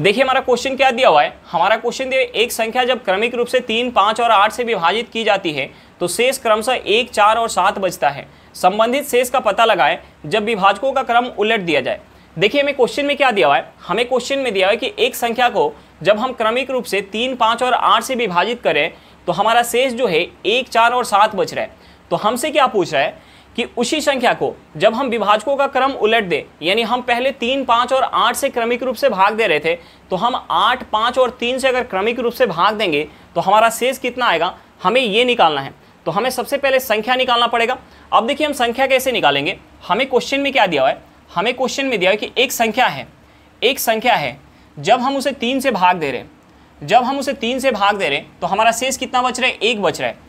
देखिए हमारा क्वेश्चन क्या दिया हुआ है हमारा क्वेश्चन दिया एक संख्या जब क्रमिक रूप से तीन पाँच और आठ से विभाजित की जाती है तो शेष क्रमशः एक चार और सात बचता है संबंधित शेष का पता लगाए जब विभाजकों का क्रम उलट दिया जाए देखिए हमें क्वेश्चन में क्या दिया हुआ है हमें क्वेश्चन में दिया हुआ है कि एक संख्या को जब हम क्रमिक रूप से तीन पाँच और आठ से विभाजित करें तो हमारा शेष जो है एक चार और सात बच रहा है तो हमसे क्या पूछ रहा है कि उसी संख्या को जब हम विभाजकों का क्रम उलट दें यानी हम पहले तीन पाँच और आठ से क्रमिक रूप से भाग दे रहे थे तो हम आठ पाँच और तीन से अगर क्रमिक रूप से भाग देंगे तो हमारा शेष कितना आएगा हमें ये निकालना है तो हमें सबसे पहले संख्या निकालना पड़ेगा अब देखिए हम संख्या कैसे निकालेंगे हमें क्वेश्चन में क्या दिया हुआ है हमें क्वेश्चन में दिया हुआ है कि एक संख्या है एक संख्या है जब हम उसे तीन से भाग दे रहे हैं जब हम उसे तीन से भाग दे रहे हैं तो हमारा शेष कितना बच रहा है एक बच रहा है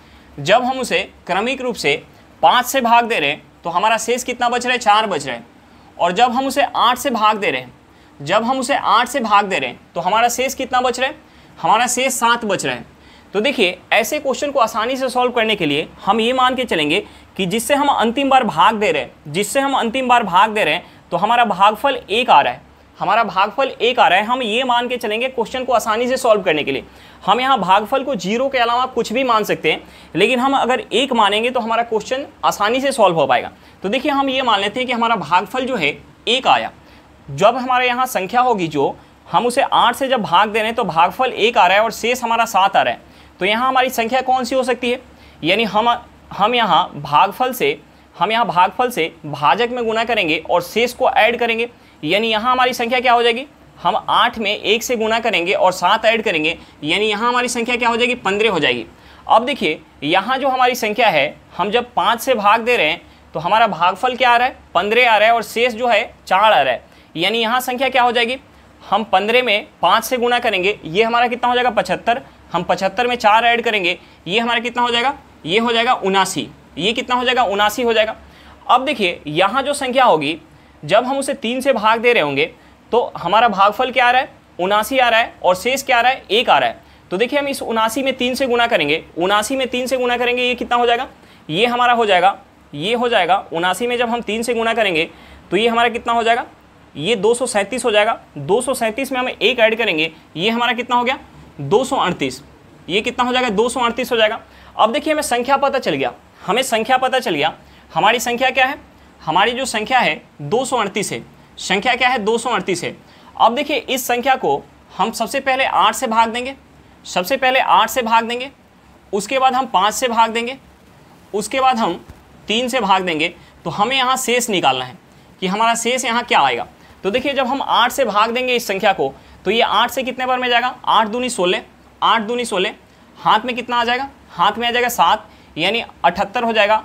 जब हम उसे क्रमिक रूप से पाँच से भाग दे रहे हैं तो हमारा शेष कितना बच रहा है चार बच रहा है और जब हम उसे आठ से भाग दे रहे हैं जब हम उसे आठ से भाग दे रहे हैं तो हमारा शेष कितना बच रहा है हमारा शेष सात बच रहा है तो देखिए ऐसे क्वेश्चन को आसानी से सॉल्व करने के लिए हम ये मान के चलेंगे कि जिससे हम अंतिम बार भाग दे रहे हैं जिससे हम अंतिम बार भाग दे रहे हैं तो हमारा भागफल एक आ रहा है हमारा भागफल एक आ रहा है हम ये मान के चलेंगे क्वेश्चन को आसानी से सॉल्व करने के लिए हम यहाँ भागफल को जीरो के अलावा कुछ भी मान सकते हैं लेकिन हम अगर एक मानेंगे तो हमारा क्वेश्चन आसानी से सॉल्व हो पाएगा तो देखिए हम ये मान लेते हैं कि हमारा भागफल जो है एक आया जब हमारे यहाँ संख्या होगी जो हम उसे आठ से जब भाग दे रहे हैं तो भागफल एक आ रहा है और शेष हमारा सात आ रहा है तो यहाँ हमारी संख्या कौन सी हो सकती है यानी हम हम यहाँ भागफल से हम यहाँ भागफल से भाजक में गुना करेंगे और शेष को ऐड करेंगे यानी यहाँ हमारी संख्या क्या हो जाएगी हम आठ में एक से गुना करेंगे और सात ऐड करेंगे यानी यहाँ हमारी संख्या क्या हो जाएगी पंद्रह हो जाएगी अब देखिए यहाँ जो हमारी संख्या है हम जब पाँच से भाग दे रहे हैं तो हमारा भागफल क्या आ रहा है पंद्रह आ रहा है और शेष जो है चार आ रहा है यानी यहाँ संख्या क्या हो जाएगी हम पंद्रह में पाँच से गुना करेंगे ये हमारा कितना हो जाएगा पचहत्तर हम पचहत्तर में चार ऐड करेंगे ये हमारा कितना हो जाएगा ये हो जाएगा उनासी ये कितना हो जाएगा उनासी हो जाएगा अब देखिए यहाँ जो संख्या होगी जब हम उसे तीन से भाग दे रहे होंगे तो हमारा भागफल क्या आ रहा है उनासी आ रहा है और शेष क्या आ रहा है एक आ रहा है तो देखिए हम इस उनासी में तीन से गुना करेंगे उनासी में तीन से गुना करेंगे ये कितना हो जाएगा ये हमारा हो जाएगा ये हो जाएगा उनासी में जब हम तीन से गुना करेंगे तो ये हमारा कितना हो जाएगा ये दो हो जाएगा दो में हम एक ऐड करेंगे ये हमारा कितना हो गया दो ये कितना हो जाएगा दो हो जाएगा अब देखिए हमें संख्या पता चल गया हमें संख्या पता चल गया हमारी संख्या क्या है हमारी जो संख्या है दो है संख्या क्या है दो है अब देखिए इस संख्या को हम सबसे पहले आठ से भाग देंगे सबसे पहले आठ से भाग देंगे उसके बाद हम पाँच से भाग देंगे उसके बाद हम तीन से भाग देंगे तो हमें यहाँ शेष निकालना है कि हमारा शेष यहाँ क्या आएगा तो देखिए जब हम आठ से भाग देंगे इस संख्या को तो ये आठ से कितने बार में जाएगा आठ दूनी सोलह आठ दूनी सोलह हाथ में कितना आ जाएगा हाथ में आ जाएगा सात यानी अठहत्तर हो जाएगा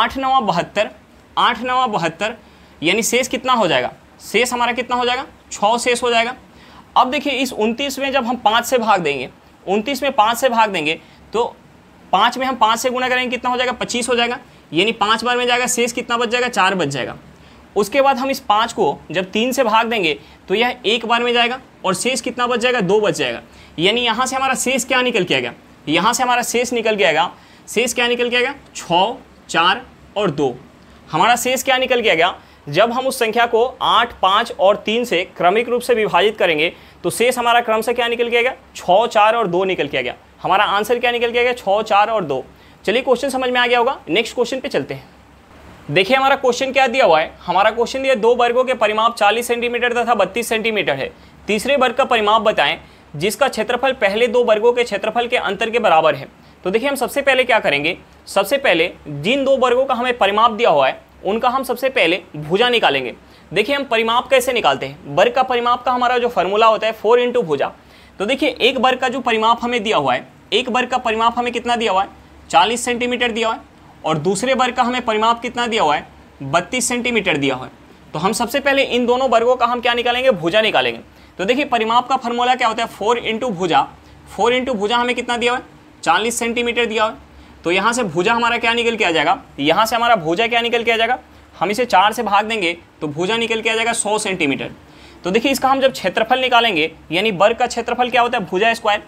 आठ नवा बहत्तर आठ नवा बहत्तर यानी शेष कितना हो जाएगा शेष हमारा कितना हो जाएगा छः शेष हो जाएगा अब देखिए इस उनतीस में जब हम पाँच से भाग देंगे उनतीस में पाँच से भाग देंगे तो पाँच में हम पाँच से गुणा करेंगे कितना हो जाएगा पच्चीस हो जाएगा यानी पाँच बार में जाएगा शेष कितना बच जाएगा चार बच जाएगा उसके बाद हम इस पाँच को जब तीन से भाग देंगे तो यह एक बार में जाएगा और शेष कितना बच जाएगा दो बच जाएगा यानी यहाँ से हमारा शेष क्या निकल के आएगा यहाँ से हमारा शेष निकल के आएगा शेष क्या निकल के आएगा छः चार और दो हमारा शेष क्या निकल गया, गया जब हम उस संख्या को आठ पाँच और तीन से क्रमिक रूप से विभाजित करेंगे तो शेष हमारा क्रम से क्या निकल गया, गया छः चार और दो निकल किया गया हमारा आंसर क्या निकल गया, गया छः चार और दो चलिए क्वेश्चन समझ में आ गया होगा नेक्स्ट क्वेश्चन पे चलते हैं देखिए हमारा क्वेश्चन क्या दिया हुआ है हमारा क्वेश्चन दिया दो वर्गों के परिमाप 40 सेंटीमीटर तथा 32 सेंटीमीटर है तीसरे वर्ग का परिमाप बताएं जिसका क्षेत्रफल पहले दो वर्गों के क्षेत्रफल के अंतर के बराबर है तो देखिए हम सबसे पहले क्या करेंगे सबसे पहले जिन दो वर्गों का हमें परिमाप दिया हुआ है उनका हम सबसे पहले भुजा निकालेंगे देखिए हम परिमाप कैसे निकालते हैं वर्ग का परिमाप का हमारा जो फॉर्मूला होता है फोर इंटू भुजा तो देखिए एक वर्ग का जो परिमाप हमें दिया हुआ है एक वर्ग का परिमाप हमें कितना दिया हुआ है चालीस सेंटीमीटर दिया हुआ है और दूसरे वर्ग का हमें परिमाप कितना दिया हुआ है बत्तीस सेंटीमीटर दिया हुआ है तो हम सबसे पहले इन दोनों वर्गों का हम क्या निकालेंगे भुजा निकालेंगे तो देखिए परिमाप का फॉर्मूला क्या होता है फोर इंटू भुजा फोर इंटू भुजा हमें कितना दिया हुआ है चालीस सेंटीमीटर दिया हुआ है तो यहाँ से भुजा हमारा क्या निकल के आ जाएगा यहाँ से हमारा भुजा क्या निकल के आ जाएगा हम इसे चार से भाग देंगे तो भुजा निकल के आ जाएगा सौ सेंटीमीटर तो देखिए इसका हम जब क्षेत्रफल निकालेंगे यानी वर्ग का क्षेत्रफल क्या होता है भुजा स्क्वायर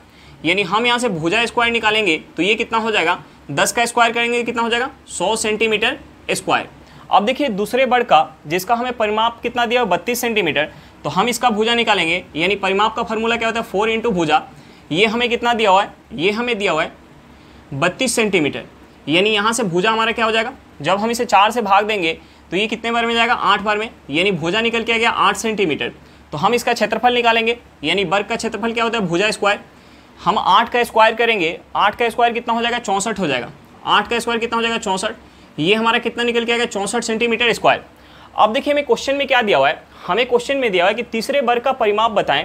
यानी हम यहाँ से भुजा स्क्वायर निकालेंगे तो ये कितना हो जाएगा दस का स्क्वायर करेंगे कितना हो जाएगा सौ सेंटीमीटर स्क्वायर अब देखिए दूसरे वर्ग का जिसका हमें परिमाप कितना दिया बत्तीस सेंटीमीटर तो हम इसका भुजा निकालेंगे यानी परिमाप का फॉर्मूला क्या होता है फोर इंटू भुजा ये हमें कितना दिया हुआ है ये हमें दिया हुआ है बत्तीस सेंटीमीटर यानी यहाँ से भुजा हमारा क्या हो जाएगा जब हम इसे चार से भाग देंगे तो ये कितने बार में जाएगा आठ बार में यानी भुजा निकल के आ गया आठ सेंटीमीटर तो हम इसका क्षेत्रफल निकालेंगे यानी वर्ग का क्षेत्रफल क्या होता है भुजा स्क्वायर हम आठ का स्क्वायर करेंगे आठ का स्क्वायर कितना हो जाएगा चौंसठ हो जाएगा आठ का स्क्वायर कितना हो जाएगा चौंसठ ये हमारा कितना निकल के आएगा चौंसठ सेंटीमीटर स्क्वायर अब देखिए हमें क्वेश्चन में क्या दिया हुआ है हमें क्वेश्चन में दिया हुआ है कि तीसरे वर्ग का परिमाप बताएं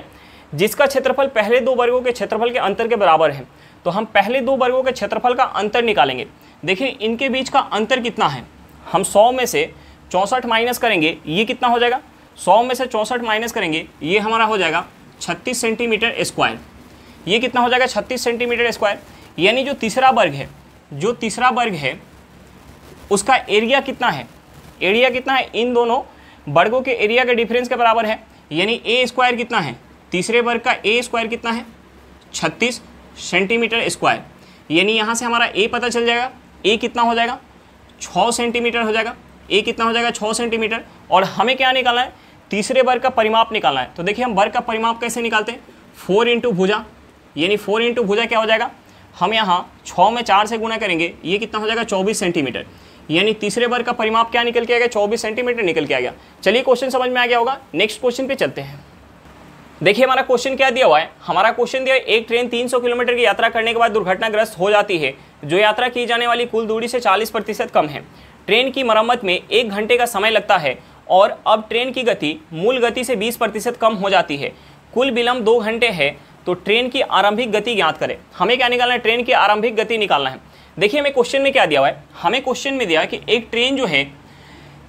जिसका क्षेत्रफल पहले दो वर्गों के क्षेत्रफल के अंतर के बराबर है तो हम पहले दो वर्गों के क्षेत्रफल का अंतर निकालेंगे देखिए इनके बीच का अंतर कितना है हम सौ में से चौंसठ माइनस करेंगे ये कितना हो जाएगा सौ में से चौंसठ माइनस करेंगे ये हमारा हो जाएगा छत्तीस सेंटीमीटर स्क्वायर ये कितना हो जाएगा छत्तीस सेंटीमीटर स्क्वायर यानी जो तीसरा वर्ग है जो तीसरा वर्ग है उसका एरिया कितना है एरिया कितना है इन दोनों वर्गों के एरिया के डिफरेंस के बराबर है यानी ए स्क्वायर कितना है तीसरे वर्ग का ए स्क्वायर कितना है छत्तीस सेंटीमीटर स्क्वायर यानी यहाँ से हमारा ए पता चल जाएगा ए कितना हो जाएगा छः सेंटीमीटर हो जाएगा ए कितना हो जाएगा छः सेंटीमीटर और हमें क्या निकालना है तीसरे वर्ग का परिमाप निकालना है तो देखिए हम वर्ग का परिमाप कैसे निकालते हैं फोर इंटू भुजा यानी फोर इंटू भुजा क्या हो जाएगा हम यहाँ छः में चार से गुना करेंगे ये कितना हो जाएगा चौबीस सेंटीमीटर यानी तीसरे वर्ग का परिमाप क्या निकल के आ गया चौबीस सेंटीमीटर निकल के आ गया चलिए क्वेश्चन समझ में आ गया होगा नेक्स्ट क्वेश्चन पे चलते हैं देखिए हमारा क्वेश्चन क्या दिया हुआ है हमारा क्वेश्चन दिया है एक ट्रेन 300 किलोमीटर की यात्रा करने के बाद दुर्घटनाग्रस्त हो जाती है जो यात्रा की जाने वाली कुल दूरी से 40 प्रतिशत कम है ट्रेन की मरम्मत में एक घंटे का समय लगता है और अब ट्रेन की गति मूल गति से बीस प्रतिशत कम हो जाती है कुल विलम्ब दो घंटे है तो ट्रेन की आरंभिक गति ज्ञात करें हमें क्या निकालना है ट्रेन की आरंभिक गति निकालना है देखिए हमें क्वेश्चन में क्या दिया हुआ है हमें क्वेश्चन में दिया कि एक ट्रेन जो है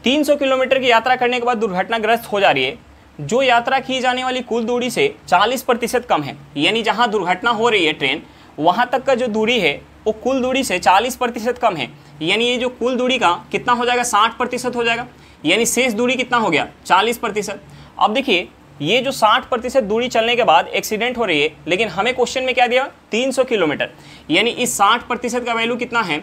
300 किलोमीटर की यात्रा करने के बाद दुर्घटनाग्रस्त हो जा रही है जो यात्रा की जाने वाली कुल दूरी से 40 प्रतिशत कम है यानी जहां दुर्घटना हो रही है ट्रेन वहां तक का जो दूरी है वो कुल दूरी से 40 प्रतिशत कम है यानी ये जो कुल दूरी का कितना हो जाएगा 60 प्रतिशत हो जाएगा यानी शेष दूरी कितना हो गया 40 प्रतिशत अब देखिए ये जो 60 प्रतिशत दूरी चलने के बाद एक्सीडेंट हो रही है लेकिन हमें क्वेश्चन में क्या दिया सौ किलोमीटर यानी इस साठ प्रतिशत का वैल्यू कितना है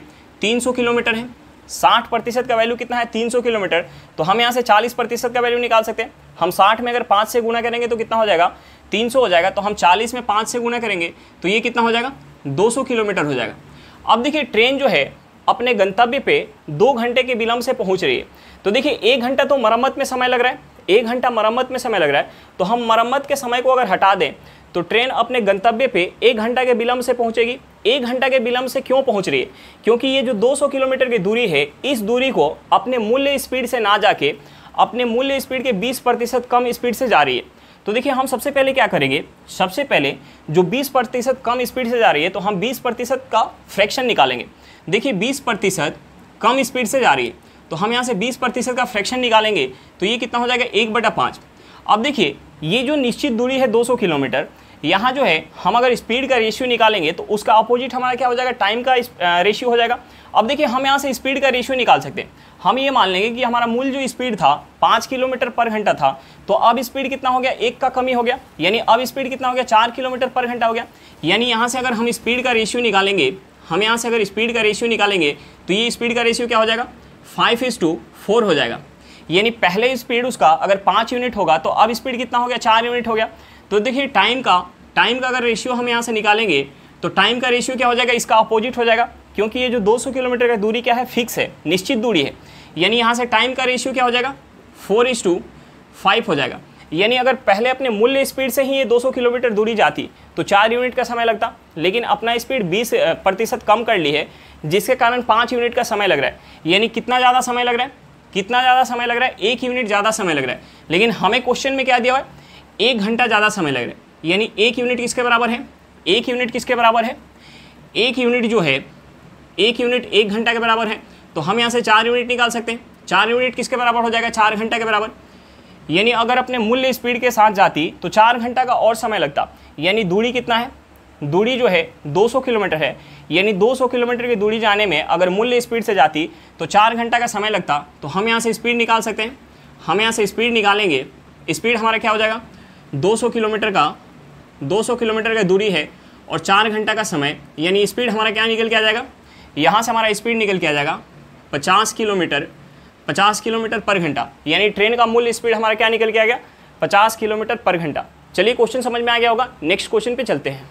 सौ किलोमीटर है साठ प्रतिशत का वैल्यू कितना है तीन सौ किलोमीटर तो हम यहाँ से चालीस प्रतिशत का वैल्यू निकाल सकते हैं हम साठ में अगर पाँच से गुना करेंगे तो कितना हो जाएगा तीन सौ हो जाएगा तो हम चालीस में पाँच से गुना करेंगे तो ये कितना हो जाएगा दो सौ किलोमीटर हो जाएगा अब देखिए ट्रेन जो है अपने गंतव्य पे दो घंटे के विलंब से पहुँच रही है तो देखिए एक घंटा तो मरम्मत में समय लग रहा है एक घंटा मरम्मत में समय लग रहा है तो हम मरम्मत के समय को अगर हटा दें तो ट्रेन अपने गंतव्य पे एक घंटा के विलंब से पहुंचेगी एक घंटा के विलंब से क्यों पहुंच रही है क्योंकि ये जो 200 किलोमीटर की दूरी है इस दूरी को अपने मूल्य स्पीड से ना जाके अपने मूल्य स्पीड के 20 प्रतिशत कम स्पीड से जा रही है तो देखिए हम सबसे पहले क्या करेंगे सबसे पहले जो 20 प्रतिशत कम स्पीड से जा रही है तो हम 20 प्रतिशत का फ्रैक्शन निकालेंगे देखिए 20 प्रतिशत कम स्पीड से जा रही है तो हम यहाँ से 20 प्रतिशत का फ्रैक्शन निकालेंगे तो ये कितना हो जाएगा एक बटा पाँच अब देखिए ये जो निश्चित दूरी है 200 किलोमीटर यहाँ जो है हम अगर स्पीड का रेशियो निकालेंगे तो उसका अपोजिट हमारा क्या हो जाएगा टाइम का रेशियो uh, हो जाएगा अब देखिए हम यहाँ से स्पीड का रेशियो निकाल सकते हैं हम ये मान लेंगे कि हमारा मूल जो स्पीड था पाँच किलोमीटर पर घंटा था तो अब स्पीड कितना हो गया एक का कमी हो गया यानी अब स्पीड कितना हो गया चार किलोमीटर पर घंटा हो गया यानी यहाँ से अगर हम स्पीड का रेशियो निकालेंगे हम यहाँ से अगर स्पीड का रेशियो निकालेंगे तो ये स्पीड का रेशियो क्या हो जाएगा फाइव इज टू फोर हो जाएगा यानी पहले स्पीड उसका अगर पाँच यूनिट होगा तो अब स्पीड कितना हो गया चार यूनिट हो गया तो देखिए टाइम का टाइम का अगर रेशियो हम यहाँ से निकालेंगे तो टाइम का रेशियो क्या हो जाएगा इसका अपोजिट हो जाएगा क्योंकि ये जो 200 किलोमीटर का दूरी क्या है फिक्स है निश्चित दूरी है यानी यहाँ से टाइम का रेशियो क्या हो जाएगा फोर इज टू फाइव हो जाएगा यानी अगर पहले अपने मूल्य स्पीड से ही ये 200 किलोमीटर दूरी जाती तो चार यूनिट का समय लगता लेकिन अपना स्पीड 20 प्रतिशत कम कर ली है जिसके कारण पाँच यूनिट का समय लग रहा है यानी कितना ज़्यादा समय लग रहा है कितना ज़्यादा समय लग रहा है एक यूनिट ज़्यादा समय लग रहा है लेकिन हमें क्वेश्चन में क्या दिया हुआ है एक घंटा ज़्यादा समय लग रहा है यानी एक यूनिट किसके बराबर है एक यूनिट किसके बराबर है एक यूनिट जो है एक यूनिट एक घंटा के बराबर है तो हम यहाँ से चार यूनिट निकाल सकते हैं चार यूनिट किसके बराबर हो जाएगा चार घंटा के बराबर यानी अगर अपने मूल्य स्पीड के साथ जाती तो चार घंटा का और समय लगता यानी दूरी कितना है दूरी जो है 200 किलोमीटर है यानी 200 किलोमीटर की दूरी जाने में अगर मूल्य स्पीड से जाती तो चार घंटा का समय लगता तो हम यहाँ से स्पीड निकाल सकते हैं हम यहाँ से स्पीड निकालेंगे स्पीड हमारा क्या हो जाएगा 200 किलोमीटर का 200 किलोमीटर का दूरी है और चार घंटा का समय यानी स्पीड हमारा क्या निकल के आ जाएगा यहाँ से हमारा स्पीड निकल के आ जाएगा पचास किलोमीटर पचास किलोमीटर पर घंटा यानी ट्रेन का मूल स्पीड हमारा क्या निकल के आ गया पचास किलोमीटर पर घंटा चलिए क्वेश्चन समझ में आ गया होगा नेक्स्ट क्वेश्चन पे चलते हैं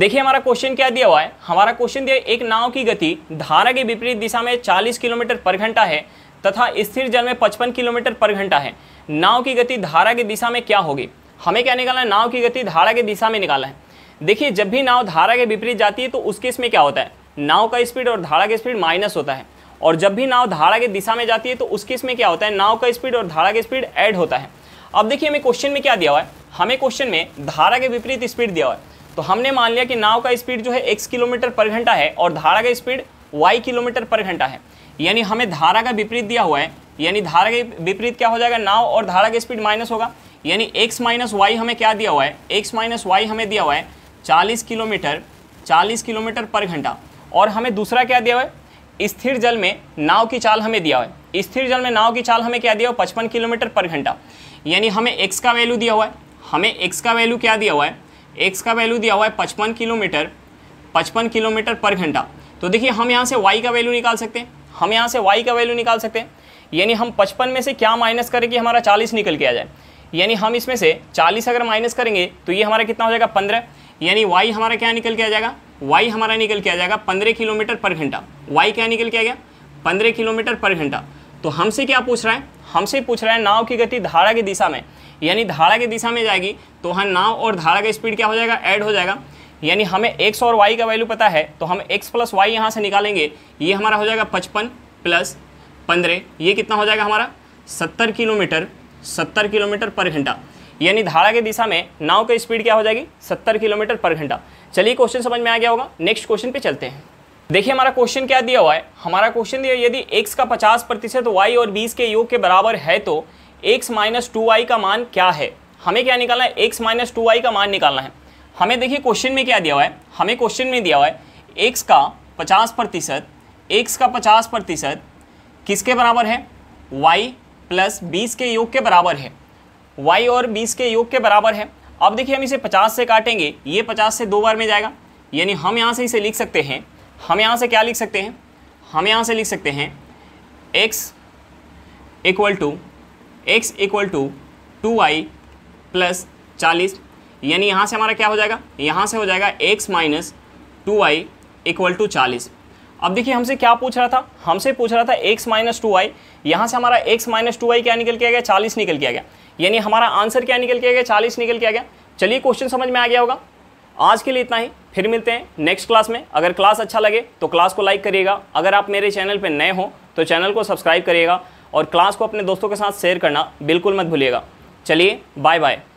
देखिए हमारा क्वेश्चन क्या दिया हुआ है हमारा क्वेश्चन दिया एक नाव की गति धारा के विपरीत दिशा में चालीस किलोमीटर पर घंटा है तथा स्थिर जल में पचपन किलोमीटर पर घंटा है नाव की गति धारा की दिशा में क्या होगी हमें क्या निकालना है नाव की गति धारा के दिशा में निकालना है देखिए जब भी नाव धारा के विपरीत जाती है तो उस केस में क्या होता है नाव का स्पीड और धारा का स्पीड माइनस होता है और जब भी नाव धारा के दिशा में जाती है तो उस केस में क्या होता है नाव का स्पीड और धारा का स्पीड ऐड होता है अब देखिए हमें क्वेश्चन में क्या दिया हुआ है हमें क्वेश्चन में धारा के विपरीत स्पीड दिया हुआ है तो हमने मान लिया कि नाव का स्पीड जो है एक्स किलोमीटर पर घंटा है और धारा का स्पीड वाई किलोमीटर पर घंटा है यानी हमें धारा का विपरीत दिया हुआ है यानी धारा के विपरीत क्या हो जाएगा नाव और धारा का स्पीड माइनस होगा यानी x माइनस वाई हमें क्या दिया हुआ है x माइनस वाई हमें दिया हुआ है 40 किलोमीटर 40 किलोमीटर पर घंटा और हमें दूसरा क्या दिया हुआ है स्थिर जल में नाव की चाल हमें दिया हुआ है स्थिर जल में नाव की चाल हमें क्या दिया हुआ है पचपन किलोमीटर पर घंटा यानी हमें एक्स का वैल्यू दिया हुआ है हमें एक्स का वैल्यू क्या दिया हुआ है एक्स का वैल्यू दिया हुआ है पचपन किलोमीटर पचपन किलोमीटर पर घंटा तो देखिए हम यहाँ से वाई का वैल्यू निकाल सकते हैं हम यहाँ से वाई का वैल्यू निकाल सकते हैं यानी हम पचपन में से क्या माइनस करें कि हमारा चालीस निकल के आ जाए यानी हम इसमें से 40 अगर माइनस करेंगे तो ये हमारा कितना हो जाएगा 15 यानी वाई हमारा क्या निकल के आ जाएगा वाई हमारा निकल के आ जाएगा 15 किलोमीटर पर घंटा वाई क्या निकल के आ गया 15 किलोमीटर पर घंटा तो हमसे क्या पूछ रहा है हमसे पूछ रहा है नाव की गति धारा की दिशा में यानी धारा की दिशा में जाएगी तो वहाँ नाव और धारा का स्पीड क्या हो जाएगा ऐड हो जाएगा यानी हमें एक्स और वाई का वैल्यू पता है तो हम एक्स प्लस वाई यहाँ से निकालेंगे ये हमारा हो जाएगा पचपन प्लस पंद्रह ये कितना हो जाएगा हमारा सत्तर किलोमीटर सत्तर किलोमीटर पर घंटा यानी धारा की दिशा में नाव की स्पीड क्या हो जाएगी सत्तर किलोमीटर पर घंटा चलिए क्वेश्चन समझ में आ गया होगा नेक्स्ट क्वेश्चन पे चलते हैं देखिए हमारा क्वेश्चन क्या दिया हुआ है हमारा क्वेश्चन दिया यदि x का पचास प्रतिशत वाई और बीस के योग के बराबर है तो x माइनस टू का मान क्या है हमें क्या निकालना है एक्स माइनस टू का मान निकालना है हमें देखिए क्वेश्चन में क्या दिया हुआ है हमें क्वेश्चन में दिया हुआ है एक्स का पचास प्रतिशत एक्स का पचास प्रतिशत किसके बराबर है वाई प्लस बीस के योग के बराबर है वाई और बीस के योग के बराबर है अब देखिए हम इसे पचास से काटेंगे ये पचास से दो बार में जाएगा यानी हम यहाँ से इसे लिख सकते हैं हम यहाँ से क्या लिख सकते हैं हम यहाँ से लिख सकते हैं X equal to X equal to two Y plus चालीस यानी यहाँ से हमारा क्या हो जाएगा यहाँ से हो जाएगा X minus two Y equal to चालीस अब देखिए हमसे क्या पूछ रहा था हमसे पूछ रहा था एक्स माइनस टू वाई यहाँ से हमारा एक्स माइनस टू वाई क्या निकल के आ गया चालीस निकल के आ गया यानी हमारा आंसर क्या निकल के आ गया चालीस निकल के आ गया चलिए क्वेश्चन समझ में आ गया होगा आज के लिए इतना ही फिर मिलते हैं नेक्स्ट क्लास में अगर क्लास अच्छा लगे तो क्लास को लाइक करिएगा अगर आप मेरे चैनल पर नए हों तो चैनल को सब्सक्राइब करिएगा और क्लास को अपने दोस्तों के साथ शेयर करना बिल्कुल मत भूलिएगा चलिए बाय बाय